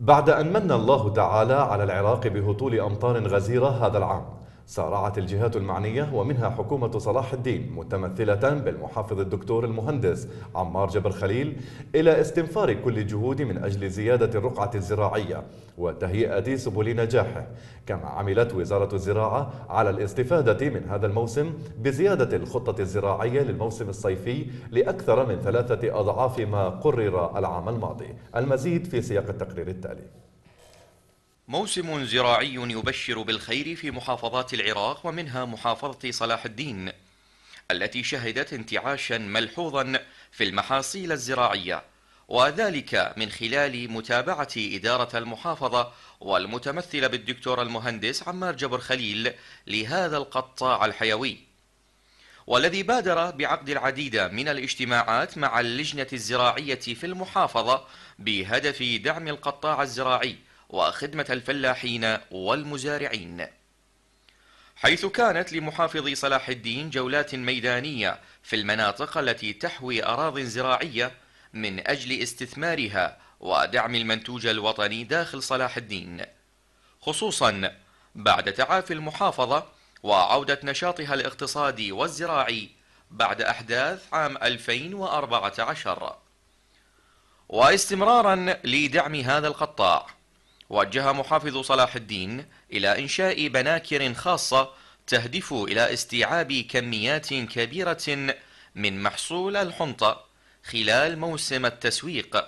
بعد أن من الله تعالى على العراق بهطول أمطار غزيرة هذا العام سارعت الجهات المعنية ومنها حكومة صلاح الدين متمثلة بالمحافظ الدكتور المهندس عمار جبر خليل إلى استنفار كل الجهود من أجل زيادة الرقعة الزراعية وتهيئة سبل نجاحه كما عملت وزارة الزراعة على الاستفادة من هذا الموسم بزيادة الخطة الزراعية للموسم الصيفي لأكثر من ثلاثة أضعاف ما قرر العام الماضي المزيد في سياق التقرير التالي موسم زراعي يبشر بالخير في محافظات العراق ومنها محافظة صلاح الدين التي شهدت انتعاشا ملحوظا في المحاصيل الزراعية وذلك من خلال متابعة إدارة المحافظة والمتمثلة بالدكتور المهندس عمار جبر خليل لهذا القطاع الحيوي والذي بادر بعقد العديد من الاجتماعات مع اللجنة الزراعية في المحافظة بهدف دعم القطاع الزراعي وخدمة الفلاحين والمزارعين حيث كانت لمحافظ صلاح الدين جولات ميدانية في المناطق التي تحوي أراض زراعية من أجل استثمارها ودعم المنتوج الوطني داخل صلاح الدين خصوصا بعد تعافي المحافظة وعودة نشاطها الاقتصادي والزراعي بعد أحداث عام 2014 واستمرارا لدعم هذا القطاع وجه محافظ صلاح الدين إلى إنشاء بناكر خاصة تهدف إلى استيعاب كميات كبيرة من محصول الحنطة خلال موسم التسويق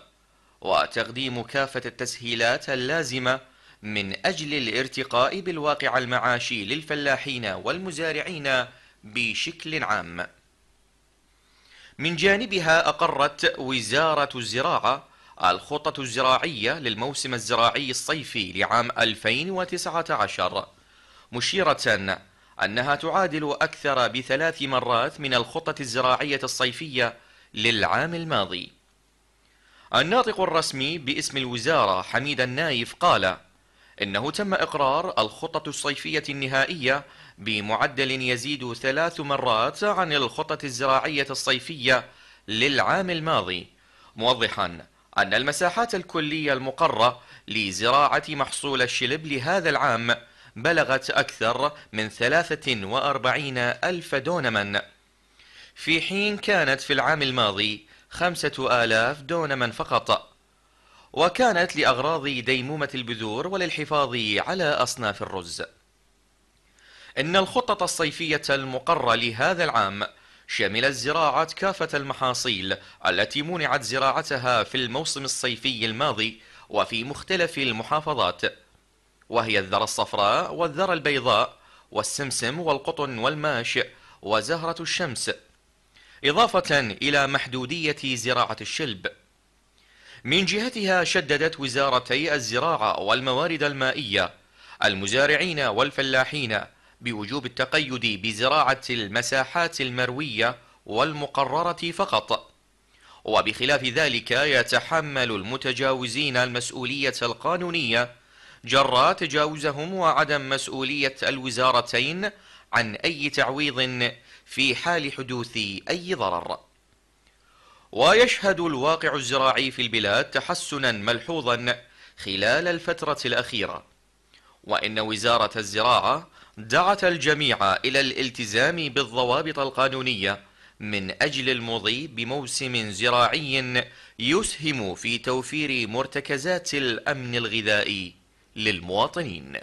وتقديم كافة التسهيلات اللازمة من أجل الارتقاء بالواقع المعاشي للفلاحين والمزارعين بشكل عام من جانبها أقرت وزارة الزراعة الخطة الزراعية للموسم الزراعي الصيفي لعام 2019 مشيرة أنها تعادل أكثر بثلاث مرات من الخطة الزراعية الصيفية للعام الماضي الناطق الرسمي باسم الوزارة حميد النايف قال إنه تم إقرار الخطة الصيفية النهائية بمعدل يزيد ثلاث مرات عن الخطة الزراعية الصيفية للعام الماضي موضحا أن المساحات الكلية المقرة لزراعة محصول الشلب لهذا العام بلغت أكثر من 43 ألف دونما في حين كانت في العام الماضي 5000 دونما فقط وكانت لأغراض ديمومة البذور وللحفاظ على أصناف الرز إن الخطة الصيفية المقرة لهذا العام شمل الزراعة كافة المحاصيل التي منعت زراعتها في الموسم الصيفي الماضي وفي مختلف المحافظات وهي الذرة الصفراء والذرة البيضاء والسمسم والقطن والماش وزهرة الشمس إضافة إلى محدودية زراعة الشلب من جهتها شددت وزارتي الزراعة والموارد المائية المزارعين والفلاحين بوجوب التقيد بزراعة المساحات المروية والمقررة فقط وبخلاف ذلك يتحمل المتجاوزين المسؤولية القانونية جراء تجاوزهم وعدم مسؤولية الوزارتين عن أي تعويض في حال حدوث أي ضرر ويشهد الواقع الزراعي في البلاد تحسنا ملحوظا خلال الفترة الأخيرة وإن وزارة الزراعة دعت الجميع إلى الالتزام بالضوابط القانونية من أجل المضي بموسم زراعي يسهم في توفير مرتكزات الأمن الغذائي للمواطنين